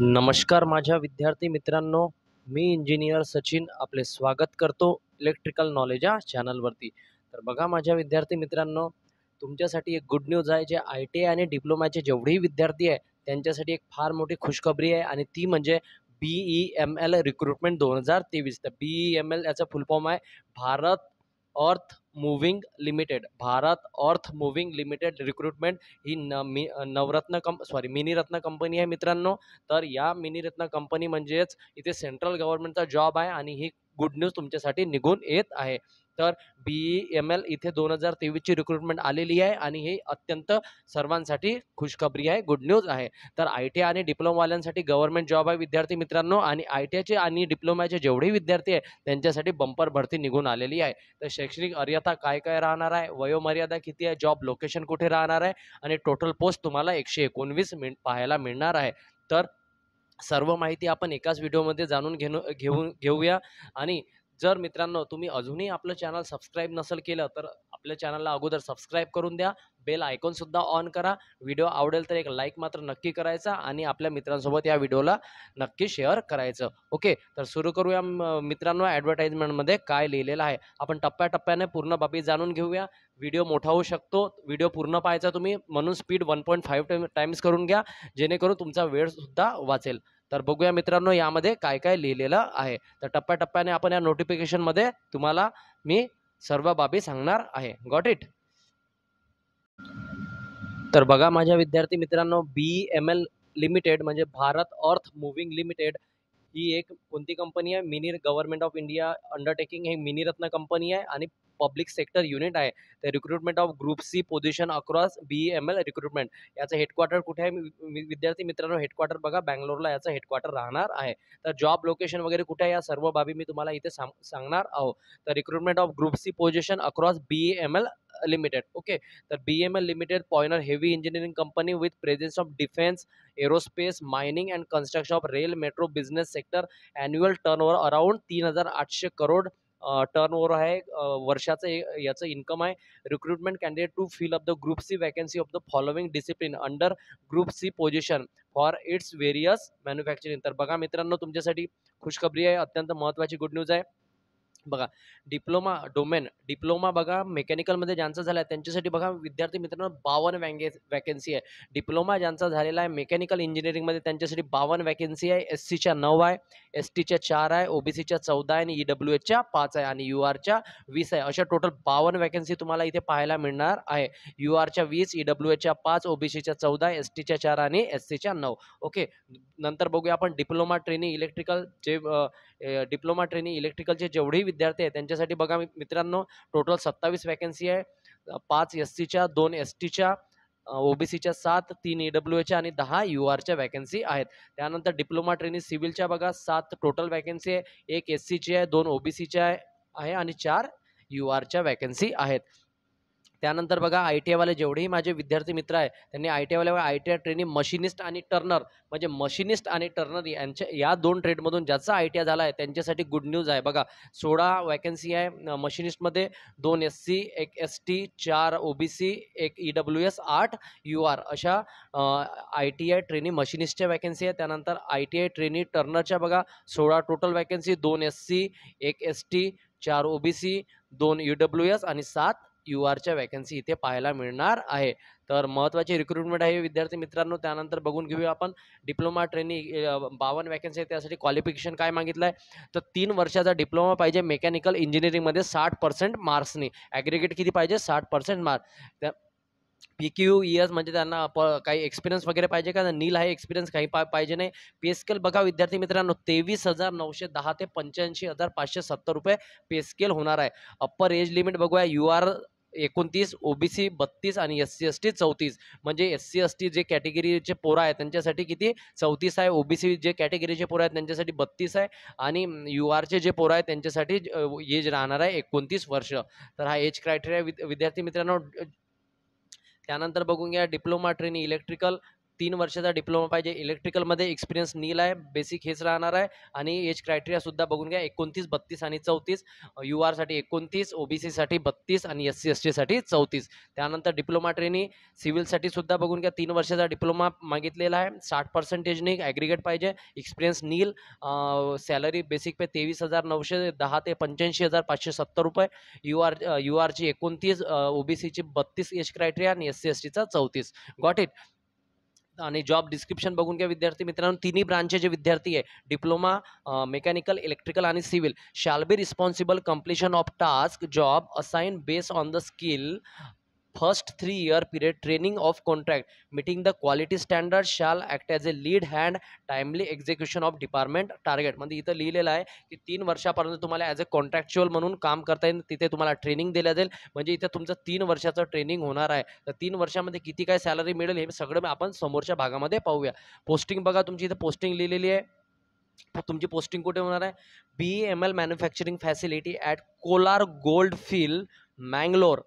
नमस्कार माझ्या विद्यार्थी मित्रांनो मी इंजिनियर सचिन आपले स्वागत करतो इलेक्ट्रिकल नॉलेज या चॅनलवरती तर बघा माझ्या विद्यार्थी मित्रांनो तुमच्यासाठी एक गुड न्यूज आहे जे आय टी आय आणि डिप्लोमाचे जेवढेही विद्यार्थी आहे त्यांच्यासाठी एक फार मोठी खुशखबरी आहे आणि ती म्हणजे B E M L recruitment दोन हजार तेवीस तर बी ई एम एल याचा फुलफॉर्म आहे Bharat earth moving limited Bharat earth moving limited recruitment ही न नवरत्न कंप सॉरी रत्न कंपनी आहे मित्रांनो तर या मिनी रत्न कंपनी म्हणजेच इथे सेंट्रल गव्हर्नमेंटचा जॉब आहे आणि ही गुड न्यूज तुमच्यासाठी निघून येत आहे तर बी एम एल इथे दोन हजार तेवीसची रिक्रुटमेंट आलेली आहे आणि हे अत्यंत सर्वांसाठी खुशखबरी आहे गुड न्यूज आहे तर आय टी आय आणि डिप्लोमावाल्यांसाठी गव्हर्नमेंट जॉब आहे विद्यार्थी मित्रांनो आणि आय टी आयचे आणि डिप्लोमाचे जेवढे विद्यार्थी आहे त्यांच्यासाठी बंपर भरती निघून आलेली आहे तर शैक्षणिक अर्यता काय काय राहणार आहे वयोमर्यादा किती आहे जॉब लोकेशन कुठे राहणार आहे आणि टोटल पोस्ट तुम्हाला एकशे एकोणवीस पाहायला मिळणार आहे तर सर्व माहिती आपण एकाच व्हिडिओमध्ये जाणून घेणं घेऊन घेऊया आणि जर मित्रांनो तुम्ही अजूनही आपलं चॅनल सबस्क्राईब नसेल केलं तर आपल्या चॅनलला अगोदर सबस्क्राईब करून द्या बेल आयकॉनसुद्धा ऑन करा व्हिडिओ आवडेल तर एक लाईक मात्र नक्की करायचा आणि आपल्या मित्रांसोबत या व्हिडिओला नक्की शेअर करायचं ओके तर सुरू करूया मित्रांनो ॲडव्हर्टाईजमेंटमध्ये काय लिहिलेलं आहे आपण टप्प्याटप्प्याने पूर्ण बाबी जाणून घेऊया व्हिडिओ मोठा होऊ शकतो व्हिडिओ पूर्ण पाहायचा तुम्ही म्हणून speed one point five times करून घ्या जेणेकरून तुमचा वेळसुद्धा वाचेल तर बघूया मित्रांनो यामध्ये काय काय लिहिलेलं आहे तर टप्प्याटप्प्याने आपण या नोटिफिकेशन मध्ये तुम्हाला मी सर्व बाबी सांगणार आहे गॉट इट तर बघा माझ्या विद्यार्थी मित्रांनो बी एम एल लिमिटेड म्हणजे भारत अर्थ मुव्हिंग लिमिटेड ही एक कोणती कंपनी आहे mini government of India undertaking ही रत्न कंपनी आहे आणि पब्लिक सेक्टर युनिट आहे तर recruitment of group C position across B M L recruitment याचं हेडक्वार्टर कुठे आहे विद्यार्थी मित्रांनो हेडक्वार्टर बघा बँगलोरला याचं हेडक्वार्टर राहणार आहे तर जॉब लोकेशन वगैरे कुठे आहे या सर्व बाबी मी तुम्हाला इथे सांग सांगणार आहोत तर recruitment of group C position across B M L limited okay तर B M L limited pioneer heavy engineering company with presence of defence aerospace mining and construction of rail metro business sector annual turnover around तीन हजार आठशे crore turn over आहे वर्षाचं याचं income आहे recruitment candidate to fill up the group C vacancy of the following discipline under group C position for its various manufacturing तर बघा मित्रांनो तुमच्यासाठी खुशखबरी आहे अत्यंत महत्त्वाची गुड न्यूज आहे बघा डिप्लोमा डोमेन डिप्लोमा बघा मेकॅनिकलमध्ये ज्यांचा झाला आहे त्यांच्यासाठी बघा विद्यार्थी मित्रांनो बावन वॅगे वॅकन्सी आहे डिप्लोमा ज्यांचा झालेला आहे मेकॅनिकल इंजिनिअरिंगमध्ये त्यांच्यासाठी बावन्न वॅकन्सी आहे एस सीच्या नऊ आहे एस टीच्या चार आहे ओबीसीच्या चौदा आहे आणि ई e डब्ल्यू एचच्या पाच आहे आणि यू आरच्या वीस आहे अशा टोटल बावन्न वॅकन्सी तुम्हाला इथे पाहायला मिळणार आहे यू आरच्या वीस ई e डब्ल्यू एचच्या पाच ओबीसीच्या चौदा एस टीच्या चार आणि एस सीच्या नऊ ओके नंतर बघूया आपण डिप्लोमा ट्रेनिंग इलेक्ट्रिकल जे डिप्लोमा ट्रेनिंग इलेक्ट्रिकलचे जेवढेही विद्यार्थी आहेत त्यांच्यासाठी बघा मित्रांनो टोटल सत्तावीस वॅकन्सी आहे पाच एस सीच्या दोन एस टीच्या ओबीसीच्या सात तीन ईडब्ल्यूएच्या आणि दहा यू आरच्या वॅकन्सी आहेत त्यानंतर डिप्लोमा ट्रेनिंग सिव्हिलच्या बघा सात टोटल वॅकन्सी आहे एक एस सीची आहे दोन ओबीसीच्या आहे आणि चार यू आरच्या वॅकन्सी आहेत त्यानंतर बघा आय टी आयवाले जेवढेही माझे विद्यार्थी मित्र आहे त्यांनी आय टी आयवाल्यावर I T I training machinist आणि टर्नर म्हणजे मशिनिस्ट आणि टर्नर यांच्या या दोन ट्रेडमधून ज्याचा आय टी आय झाला आहे त्यांच्यासाठी गुड न्यूज आहे बघा सोळा वॅकन्सी आहे मशिनिस्टमध्ये दोन एस सी एक एस टी चार ओ बी सी एक ई डब्ल्यू एस आठ यू आर अशा आय टी आय ट्रेनिंग मशिनिस्टच्या वॅकन्सी आहे त्यानंतर आय टी आय ट्रेनिंग टर्नरच्या बघा सोळा टोटल वॅकन्सी दोन एस सी एक एस टी चार ओ बी सी दोन यू डब्ल्यू एस आणि सात यू आरच्या वॅकन्सी इथे पाहायला मिळणार आहे तर महत्त्वाची रिक्रुटमेंट आहे विद्यार्थी मित्रांनो त्यानंतर बघून घेऊया आपण डिप्लोमा ट्रेनिंग बावन वॅकन्सी आहे त्यासाठी क्वालिफिकेशन काय मागितलं आहे तर तीन वर्षाचा डिप्लोमा पाहिजे मेकॅनिकल इंजिनिअरिंगमध्ये साठ पर्सेंट मार्क्सने ॲग्रिगेट किती पाहिजे साठ पर्सेंट मार्क्स त्या पी क्यू इयर्स म्हणजे त्यांना प काही एक्सपिरियन्स वगैरे पाहिजे का नील आहे एक्सपिरियन्स काही पा पाहिजे नाही पे स्केल बघा विद्यार्थी मित्रांनो तेवीस हजार नऊशे दहा ते पंच्याऐंशी हजार पाचशे सत्तर रुपये पे स्केल होणार आहे अप्पर एज लिमिट बघूया यू आर एकोणतीस ओबीसी बत्तीस आणि एस सी एस टी चौतीस म्हणजे एस सी एस टी जे कॅटेगरीचे पोरं आहेत त्यांच्यासाठी किती चौतीस आहे ओबीसी जे कॅटेगरीचे पोरं आहेत त्यांच्यासाठी बत्तीस आहे आणि यू आरचे जे पोरं आहेत त्यांच्यासाठी एज राहणार आहे एकोणतीस वर्ष तर हा एज क्रायटेरिया विद्यार्थी मित्रांनो त्यानंतर बघून घ्या डिप्लोमा ट्रेनिंग इलेक्ट्रिकल तीन वर्षाचा डिप्लोमा पाहिजे इलेक्ट्रिकलमध्ये एक्सपिरियन्स नील आहे बेसिक हेच राहणार आहे आणि एज क्रायटेरियासुद्धा बघून घ्या एकोणतीस बत्तीस आणि चौतीस यू आरसाठी एकोणतीस ओबीसीसाठी बत्तीस आणि एस सी एस टीसाठी चौतीस त्यानंतर डिप्लोमा ट्रेनिंग सिव्हिलसाठी सुद्धा बघून घ्या तीन वर्षाचा डिप्लोमा मागितलेला आहे साठ पर्सेंटेजने ॲग्रिगेट पाहिजे experience nil salary basic pay तेवीस हजार नऊशे दहा ते पंच्याऐंशी हजार पाचशे सत्तर रुपये यू आर यू आरची एकोणतीस ओबीसीची बत्तीस एज क्रायटेरिया आणि एस सी एस टीचा चौतीस गॉट इट जॉब डिस्क्रिप्शन बघून घ्या विद्यार्थी तीन ही ब्रांचचे जे विद्यार्थी है डिप्लोमा मेकैनिकल इलेक्ट्रिकल आणि civil shall be responsible completion of task job assign based on the skill first three year period training of contract meeting the quality standard shall act as a lead hand timely execution of department target म्हणजे इथं लिहिलेलं आहे की तीन वर्षापर्यंत तुम्हाला as a contractual म्हणून काम करता येईल तिथे तुम्हाला ट्रेनिंग दिल्या जाईल म्हणजे इथं तुमचं तीन वर्षाचं ट्रेनिंग होणार आहे तर तीन वर्षामध्ये किती काय सॅलरी मिळेल हे सगळं आपण समोरच्या भागामध्ये पाहूया पोस्टिंग बघा तुमची इथं पोस्टिंग लिहिलेली आहे तुमची पोस्टिंग कुठे होणार आहे B M L manufacturing facility at Kolar gold field Mangalore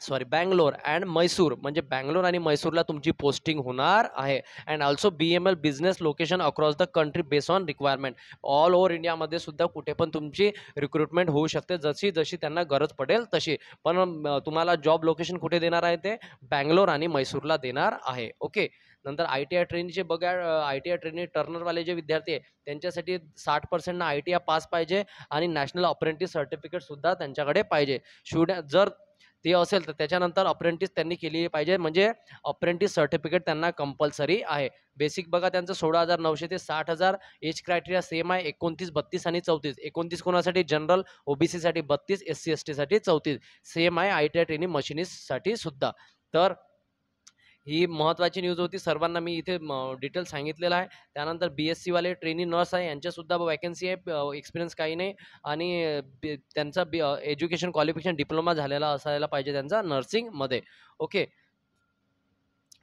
sorry Bangalore and Mysore म्हणजे बँगलोर आणि मैसूरला तुमची पोस्टिंग होणार आहे and also B M L business location across the country based on requirement all over इंडियामध्ये सुद्धा कुठे पण तुमची रिक्रुटमेंट होऊ शकते जशी जशी त्यांना गरज पडेल तशी पण तुम्हाला जॉब लोकेशन कुठे देणार आहे ते बँगलोर आणि मैसूरला देणार आहे ओके नंतर आय टी आय ट्रेनचे बघा आय टी आय ट्रेनी टर्नरवाले जे विद्यार्थी आहे त्यांच्यासाठी साठ पर्सेंटना आय टी आय पास पाहिजे आणि नॅशनल ऑपरेंटिव्ह सर्टिफिकेटसुद्धा त्यांच्याकडे पाहिजे शुड जर ते असेल तर त्याच्यानंतर अप्रेंटिस त्यांनी केली पाहिजे म्हणजे अप्रेंटिस सर्टिफिकेट त्यांना कंपल्सरी आहे बेसिक बघा त्यांचं सोळा हजार नऊशे ते साठ हजार एज क्रायटेरिया सेम आहे एकोणतीस बत्तीस आणि चौतीस एकोणतीस कोणासाठी जनरल ओबीसीसाठी बत्तीस एस सी एस टीसाठी चौतीस सेम आहे आय टी आय ट्रेनिंग मशिनिस्टसाठी सुद्धा तर ही महत्त्वाची न्यूज होती सर्वांना मी इथे डिटेल सांगितलेलं आहे त्यानंतर बी एस सीवाले ट्रेनी नर्स आहे यांच्यासुद्धा वॅकन्सी आहे एक्सपिरियन्स काही नाही आणि त्यांचा बी एज्युकेशन क्वालिफिकेशन डिप्लोमा झालेला असायला पाहिजे त्यांचा नर्सिंगमध्ये ओके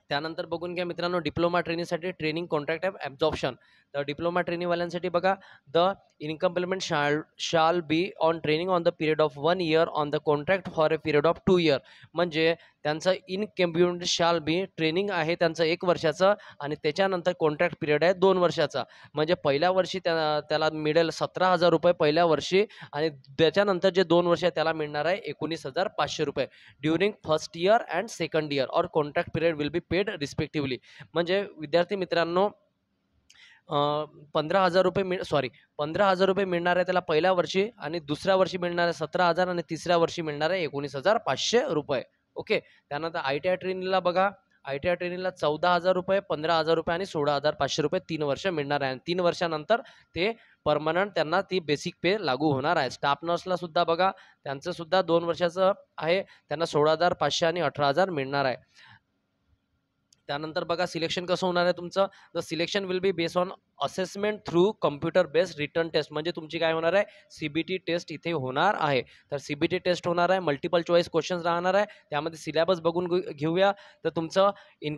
त्यानंतर बघून घ्या मित्रांनो डिप्लोमा ट्रेनिंगसाठी ट्रेनिंग कॉन्ट्रॅक्ट आहे ॲब्झॉर्प्शन तर डिप्लोमा ट्रेनिंगवाल्यांसाठी बघा the emolument shall shall be on training on the period of one year on the contract for a period of two year म्हणजे त्यांचं इनकम्प्लिमेंट शाल बी ट्रेनिंग आहे त्यांचं एक वर्षाचं आणि त्याच्यानंतर कॉन्ट्रॅक्ट पिरियड आहे दोन वर्षाचा म्हणजे पहिल्या वर्षी त्या त्याला मिळेल सतरा हजार रुपये पहिल्या वर्षी आणि त्याच्यानंतर जे दोन वर्ष आहे त्याला मिळणार आहे एकोणीस हजार पाचशे रुपये during first year and second year और contract period will be pay paid म्हणजे विद्यार्थी मित्रांनो पंधरा हजार रुपये मिळ सॉरी पंधरा हजार रुपये मिळणार आहे त्याला पहिल्या वर्षी आणि दुसऱ्या वर्षी मिळणार आहे सतरा हजार आणि तिसऱ्या वर्षी मिळणार आहे एकोणीस हजार पाचशे रुपये ओके त्यानंतर आय टी आय ट्रेनिंगला बघा आय टी आय ट्रेनिंगला चौदा हजार रुपये पंधरा हजार रुपये आणि सोळा हजार पाचशे रुपये तीन वर्ष मिळणार आहे आणि तीन वर्षानंतर ते परमनंट त्यांना ती बेसिक पे लागू होणार आहे स्टाफ नर्सला सुद्धा बघा त्यांचं सुद्धा दोन वर्षाचं आहे त्यांना सोळा हजार पाचशे आणि अठरा हजार मिळणार आहे त्यानंतर बघा सिलेक्शन कसं होणार आहे तुमचं the selection will be based on assessment through computer based written test म्हणजे तुमची काय होणार आहे सी बी टी टेस्ट इथे होणार आहे तर सी बी टी टेस्ट होणार आहे मल्टिपल चॉईस क्वेश्चन्स राहणार आहे त्यामध्ये सिलेबस बघून घेऊया तर तुमचं इन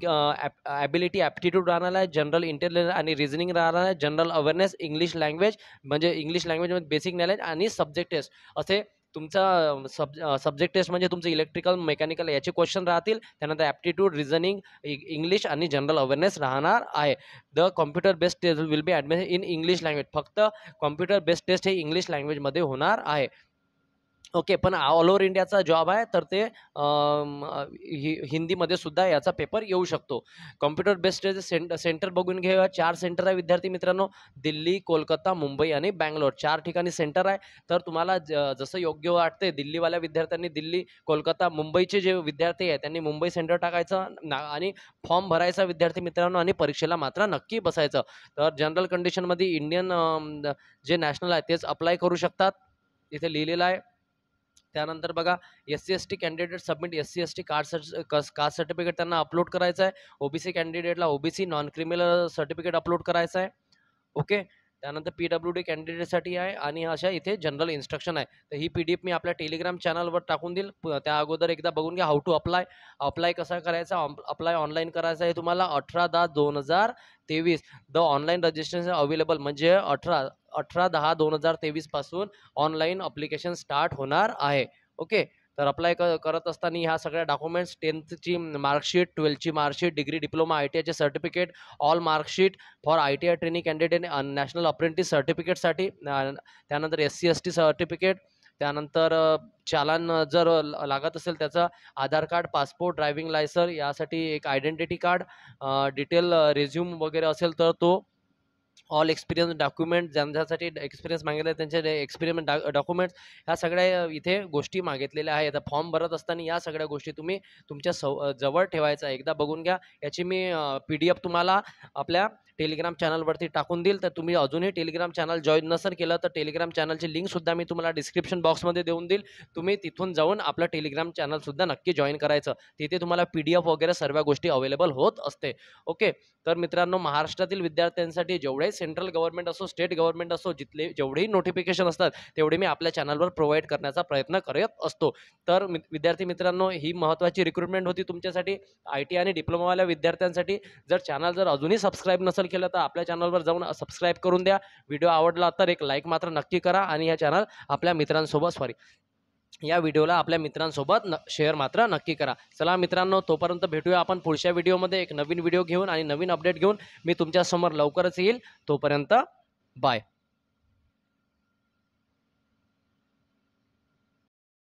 ॲबिलिटी ॲप्टिट्यूड राहणार आहे जनरल इंटेलिजन्स आणि रिजनिंग राहणार आहे जनरल अवेअरनेस इंग्लिश लँग्वेज म्हणजे इंग्लिश लँग्वेजमध्ये बेसिक नॉलेज आणि सब्जेक्ट टेस्ट असे तुमचा सब सब्जेक्ट टेस्ट म्हणजे तुमचं इलेक्ट्रिकल मेकॅनिकल याचे क्वेश्चन राहतील त्यानंतर ॲप्टिट्यूड रिझनिंग इंग्लिश आणि जनरल अवेअरनेस राहणार आहे the computer based test will be admission in English language फक्त कॉम्प्युटर बेस्ड टेस्ट हे इंग्लिश लँग्वेजमध्ये होणार आहे ओके पण ऑल ओव्हर इंडियाचा जॉब आहे तर ते हिंदीमध्ये सुद्धा याचा पेपर येऊ शकतो कॉम्प्युटर बेस्ड सेंट सेंटर बघून घेऊया चार सेंटर आहे विद्यार्थी मित्रांनो दिल्ली कोलकाता मुंबई आणि बँगलोर चार ठिकाणी सेंटर आहे तर तुम्हाला जसं योग्य वाटते दिल्लीवाल्या विद्यार्थ्यांनी दिल्ली कोलकाता मुंबईचे जे विद्यार्थी आहे त्यांनी मुंबई सेंटर टाकायचं ना आणि फॉर्म भरायचा विद्यार्थी मित्रांनो आणि परीक्षेला मात्र नक्की बसायचं तर जनरल कंडिशनमध्ये इंडियन जे नॅशनल आहे तेच अप्लाय करू शकतात इथे लिहिलेलं आहे त्यानंतर बघा S C S T candidate submit S C S T caste cert caste certificate त्यांना अपलोड करायचं आहे ओबीसी कॅन्डिडेटला OBC non criminal certificate upload करायचं आहे ओके त्यानंतर पी डब्ल्यू डी कॅन्डिडेटसाठी आहे आणि अशा इथे जनरल इन्स्ट्रक्शन आहे तर ही पी डी एफ मी आपल्या टेलिग्राम चॅनलवर टाकून देईल त्या अगोदर एकदा बघून घ्या हाऊ टू अप्लाय अप्लाय कसा करायचा अप्लाय ऑनलाईन करायचा आहे तुम्हाला अठरा दहा दोन हजार तेवीस द ऑनलाईन रजिस्ट्रेशन अवेलेबल म्हणजे अठरा अठरा दहा दोन हजार तेवीसपासून ऑनलाईन अप्लिकेशन स्टार्ट होणार आहे ओके तर अप्लाय करत असताना ह्या सगळ्या डॉक्युमेंट्स टेन्थची मार्कशीट ट्वेल्थची marksheet degree diploma I T आयचे certificate all marksheet for I T I training candidate national apprentice सर्टिफिकेटसाठी त्यानंतर S C S T certificate त्यानंतर चालन जर लागत असेल त्याचा Aadhaar card passport driving licence यासाठी एक आयडेंटिटी कार्ड डिटेल रेझ्युम वगैरे असेल तर तो ऑल एक्सपिरियन्स डॉक्युमेंट ज्यांच्यासाठी एक्सपिरियन्स मागितला त्यांचे एक्सपिरियन्स डॉक्युमेंट्स ह्या सगळ्या इथे गोष्टी मागितलेल्या आहेत फॉर्म भरत असताना या सगळ्या गोष्टी तुम्ही तुमच्या सव जवळ ठेवायचा एकदा बघून घ्या याची मी पी तुम्हाला आपल्या टेलिग्राम चॅनलवरती टाकून देईल तर तुम्ही अजूनही टेलिग्राम चॅनल जॉईन नसेल केलं तर टेलिग्राम चॅनलची लिंकसुद्धा मी तुम्हाला डिस्क्रिप्शन बॉक्समध्ये देऊन देईल तुम्ही तिथून जाऊन आपलं टेलिग्राम चॅनलसुद्धा नक्की जॉईन करायचं तिथे तुम्हाला पी डी एफ वगैरे सर्व गोष्टी अवेलेबल होत असते ओके तर मित्रांनो महाराष्ट्रातील विद्यार्थ्यांसाठी जेवढे सेंट्रल गव्हर्नमेंट असो स्टेट गव्हर्नमेंट असो जिथले जेवढेही नोटिफिकेशन असतात तेवढे मी आपल्या चॅनलवर प्रोव्हाइड करण्याचा प्रयत्न करत असतो तर विद्यार्थी मित्रांनो ही महत्त्वाची रिक्रुटमेंट होती तुमच्यासाठी आय टी आणि डिप्लोमावाल्या विद्यार्थ्यांसाठी जर चॅनल जर अजूनही सबस्क्राईब नसेल केलं तर आपल्या चॅनलवर जाऊन सबस्क्राईब करून द्या व्हिडिओ आवडला तर एक लाईक मात्र नक्की करा आणि या चॅनल आपल्या मित्रांसोबत सॉरी या व्हिडिओला आपल्या मित्रांसोबत शेअर मात्र नक्की करा चला मित्रांनो तोपर्यंत भेटूया आपण पुढच्या व्हिडिओमध्ये एक नवीन व्हिडिओ घेऊन आणि नवीन अपडेट घेऊन मी तुमच्यासमोर लवकरच येईल तोपर्यंत बाय